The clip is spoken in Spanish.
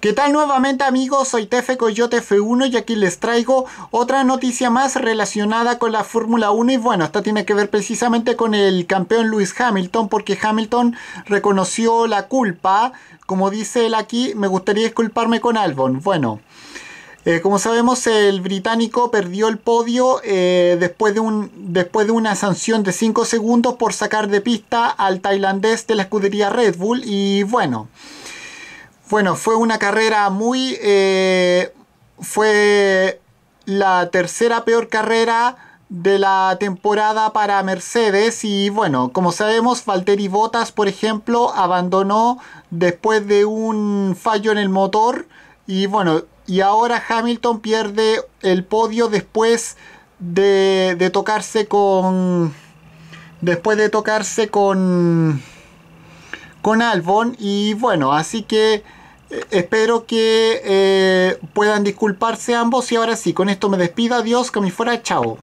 ¿Qué tal nuevamente amigos? Soy Tefe Coyote F1 y aquí les traigo otra noticia más relacionada con la Fórmula 1 y bueno, esta tiene que ver precisamente con el campeón Lewis Hamilton porque Hamilton reconoció la culpa, como dice él aquí, me gustaría disculparme con Albon. Bueno, eh, como sabemos, el británico perdió el podio eh, después, de un, después de una sanción de 5 segundos por sacar de pista al tailandés de la escudería Red Bull. Y bueno, bueno, fue una carrera muy... Eh, fue la tercera peor carrera de la temporada para Mercedes y bueno, como sabemos, Valtteri Botas, por ejemplo, abandonó después de un fallo en el motor y bueno, y ahora Hamilton pierde el podio después de, de tocarse con... después de tocarse con... con Albon y bueno, así que espero que eh, puedan disculparse ambos y ahora sí, con esto me despido, adiós, que me fuera, chao.